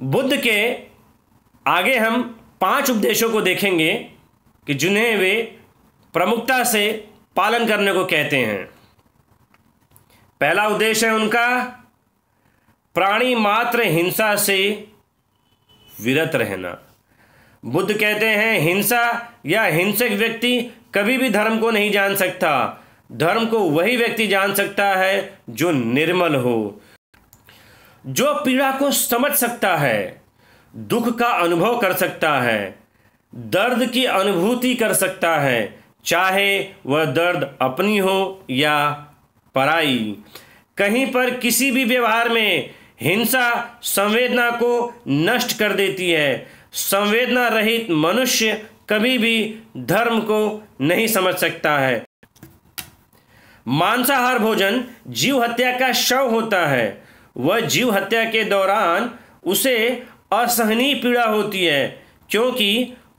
बुद्ध के आगे हम पांच उपदेशों को देखेंगे कि जिन्हें वे प्रमुखता से पालन करने को कहते हैं पहला उद्देश्य है उनका प्राणी मात्र हिंसा से विरत रहना बुद्ध कहते हैं हिंसा या हिंसक व्यक्ति कभी भी धर्म को नहीं जान सकता धर्म को वही व्यक्ति जान सकता है जो निर्मल हो जो पीड़ा को समझ सकता है दुख का अनुभव कर सकता है दर्द की अनुभूति कर सकता है चाहे वह दर्द अपनी हो या पराई कहीं पर किसी भी व्यवहार में हिंसा संवेदना को नष्ट कर देती है संवेदना रहित मनुष्य कभी भी धर्म को नहीं समझ सकता है मांसाहार भोजन जीव हत्या का शव होता है वह जीव हत्या के दौरान उसे असहनीय पीड़ा होती है क्योंकि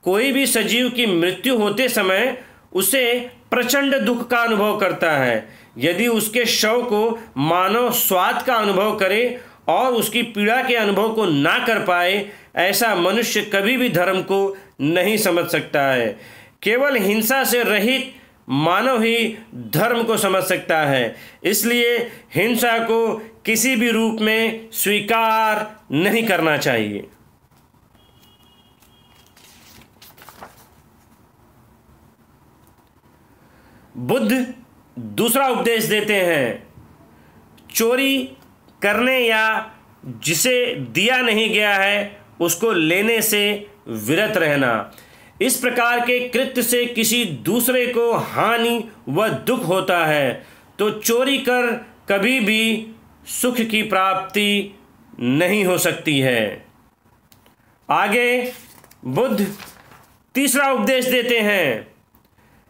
कोई भी सजीव की मृत्यु होते समय उसे प्रचंड दुख का अनुभव करता है यदि उसके शव को मानव स्वाद का अनुभव करे और उसकी पीड़ा के अनुभव को ना कर पाए ऐसा मनुष्य कभी भी धर्म को नहीं समझ सकता है केवल हिंसा से रहित मानव ही धर्म को समझ सकता है इसलिए हिंसा को किसी भी रूप में स्वीकार नहीं करना चाहिए बुद्ध दूसरा उपदेश देते हैं चोरी करने या जिसे दिया नहीं गया है उसको लेने से विरत रहना इस प्रकार के कृत्य से किसी दूसरे को हानि व दुख होता है तो चोरी कर कभी भी सुख की प्राप्ति नहीं हो सकती है आगे बुद्ध तीसरा उपदेश देते हैं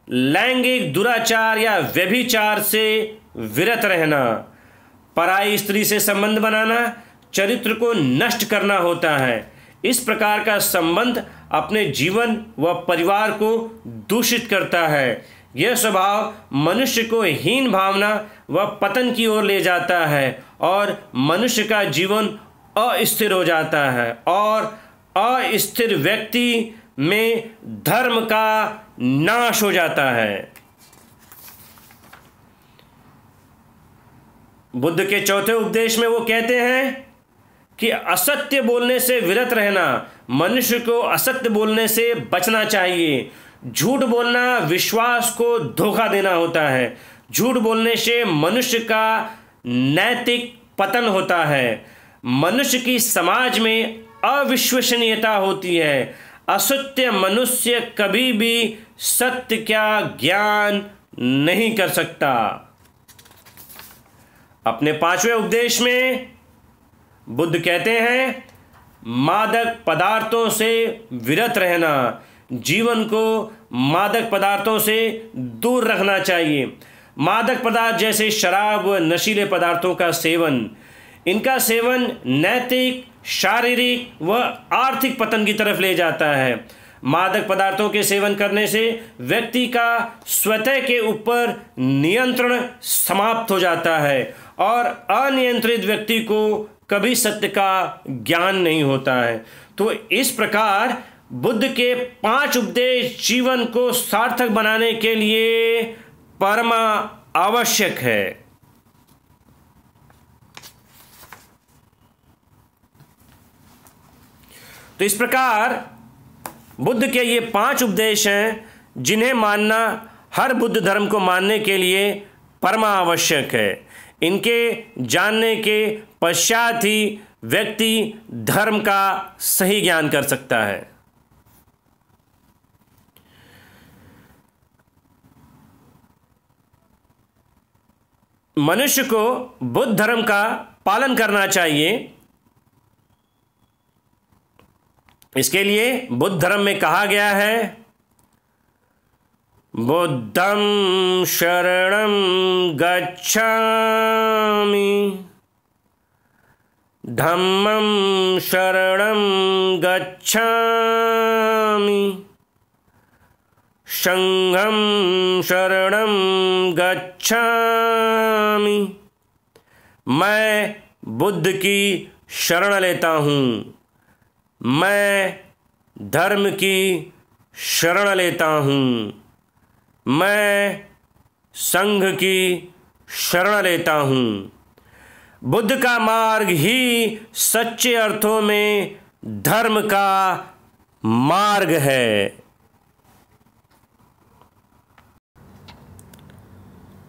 लैंगिक दुराचार या व्यभिचार से विरत रहना पराई स्त्री से संबंध बनाना चरित्र को नष्ट करना होता है इस प्रकार का संबंध अपने जीवन व परिवार को दूषित करता है यह स्वभाव मनुष्य को हीन भावना व पतन की ओर ले जाता है और मनुष्य का जीवन अस्थिर हो जाता है और अस्थिर व्यक्ति में धर्म का नाश हो जाता है बुद्ध के चौथे उपदेश में वो कहते हैं कि असत्य बोलने से विरत रहना मनुष्य को असत्य बोलने से बचना चाहिए झूठ बोलना विश्वास को धोखा देना होता है झूठ बोलने से मनुष्य का नैतिक पतन होता है मनुष्य की समाज में अविश्वसनीयता होती है असत्य मनुष्य कभी भी सत्य का ज्ञान नहीं कर सकता अपने पांचवें उपदेश में बुद्ध कहते हैं मादक पदार्थों से विरत रहना जीवन को मादक पदार्थों से दूर रखना चाहिए मादक पदार्थ जैसे शराब व नशीले पदार्थों का सेवन इनका सेवन नैतिक शारीरिक व आर्थिक पतन की तरफ ले जाता है मादक पदार्थों के सेवन करने से व्यक्ति का स्वतः के ऊपर नियंत्रण समाप्त हो जाता है और अनियंत्रित व्यक्ति को कभी सत्य का ज्ञान नहीं होता है तो इस प्रकार बुद्ध के पांच उपदेश जीवन को सार्थक बनाने के लिए परमा आवश्यक है तो इस प्रकार बुद्ध के ये पांच उपदेश हैं जिन्हें मानना हर बुद्ध धर्म को मानने के लिए परमा आवश्यक है इनके जानने के पश्चात ही व्यक्ति धर्म का सही ज्ञान कर सकता है मनुष्य को बुद्ध धर्म का पालन करना चाहिए इसके लिए बुद्ध धर्म में कहा गया है बुद्धं शरणं गच्छामि धम्मं शरणं गच्छामि संघम शरणं गच्छामि मैं बुद्ध की शरण लेता हूँ मैं धर्म की शरण लेता हूँ मैं संघ की शरण लेता हूँ बुद्ध का मार्ग ही सच्चे अर्थों में धर्म का मार्ग है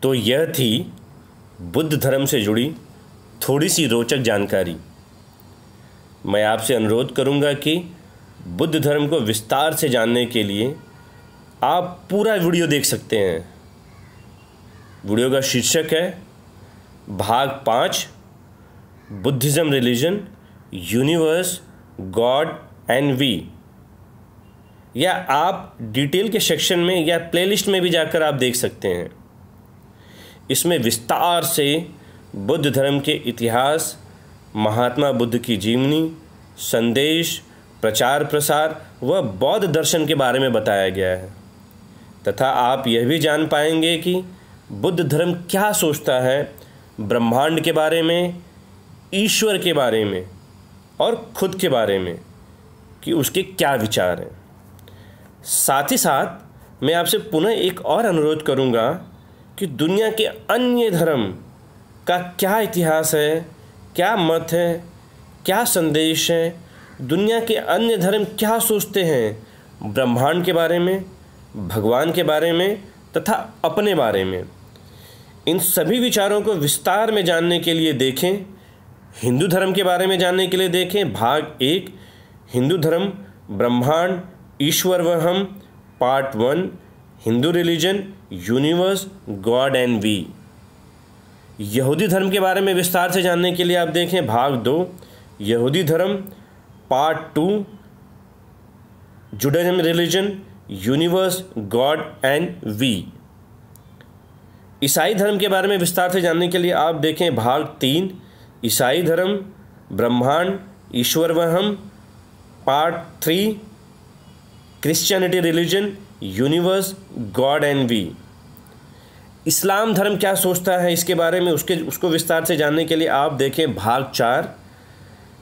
तो यह थी बुद्ध धर्म से जुड़ी थोड़ी सी रोचक जानकारी मैं आपसे अनुरोध करूंगा कि बुद्ध धर्म को विस्तार से जानने के लिए आप पूरा वीडियो देख सकते हैं वीडियो का शीर्षक है भाग पाँच Buddhism religion universe God and we या आप डिटेल के सेक्शन में या प्लेलिस्ट में भी जाकर आप देख सकते हैं इसमें विस्तार से बुद्ध धर्म के इतिहास महात्मा बुद्ध की जीवनी संदेश प्रचार प्रसार व बौद्ध दर्शन के बारे में बताया गया है तथा आप यह भी जान पाएंगे कि बुद्ध धर्म क्या सोचता है ब्रह्मांड के बारे में ईश्वर के बारे में और खुद के बारे में कि उसके क्या विचार हैं साथ ही साथ मैं आपसे पुनः एक और अनुरोध करूंगा कि दुनिया के अन्य धर्म का क्या इतिहास है क्या मत है क्या संदेश है दुनिया के अन्य धर्म क्या सोचते हैं ब्रह्मांड के बारे में भगवान के बारे में तथा अपने बारे में इन सभी विचारों को विस्तार में जानने के लिए देखें हिंदू धर्म के बारे में जानने के लिए देखें भाग एक हिंदू धर्म ब्रह्मांड ईश्वर व हम part one Hindu religion universe God and we यहूदी धर्म के बारे में विस्तार से जानने के लिए आप देखें भाग दो यहूदी धर्म part two Judaism religion universe God and we ईसाई धर्म के बारे में विस्तार से जानने के लिए आप देखें भाग तीन ईसाई धर्म ब्रह्मांड ईश्वर वहम part three Christianity religion universe God and we इस्लाम धर्म क्या सोचता है इसके बारे में उसके उसको विस्तार से जानने के लिए आप देखें भाग चार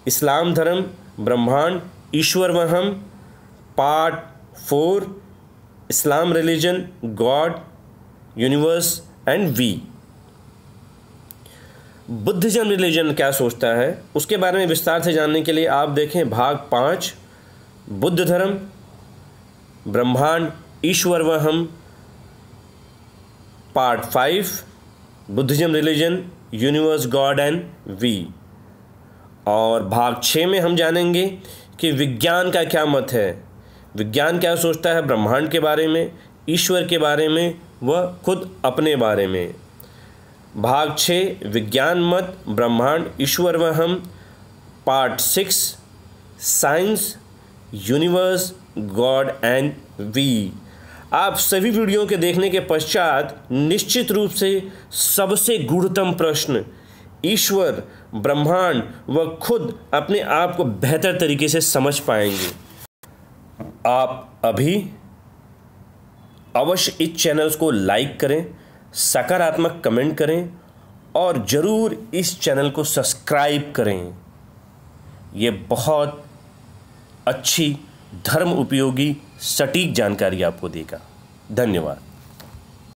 इस्लाम धर्म ब्रह्मांड ईश्वर वहम part four Islam religion God universe and we Buddhism religion क्या सोचता है उसके बारे में विस्तार से जानने के लिए आप देखें भाग पाँच बुद्ध धर्म ब्रह्मांड ईश्वर व हम part five Buddhism religion universe God and we और भाग छः में हम जानेंगे कि विज्ञान का क्या मत है विज्ञान क्या सोचता है ब्रह्मांड के बारे में ईश्वर के बारे में व खुद अपने बारे में भाग छः विज्ञान मत ब्रह्मांड ईश्वर व हम part six science universe God and we आप सभी वीडियो के देखने के पश्चात निश्चित रूप से सबसे गुणतम प्रश्न ईश्वर ब्रह्मांड व खुद अपने आप को बेहतर तरीके से समझ पाएंगे आप अभी अवश्य इस चैनल को लाइक करें सकारात्मक कमेंट करें और ज़रूर इस चैनल को सब्सक्राइब करें ये बहुत अच्छी धर्म उपयोगी सटीक जानकारी आपको देगा धन्यवाद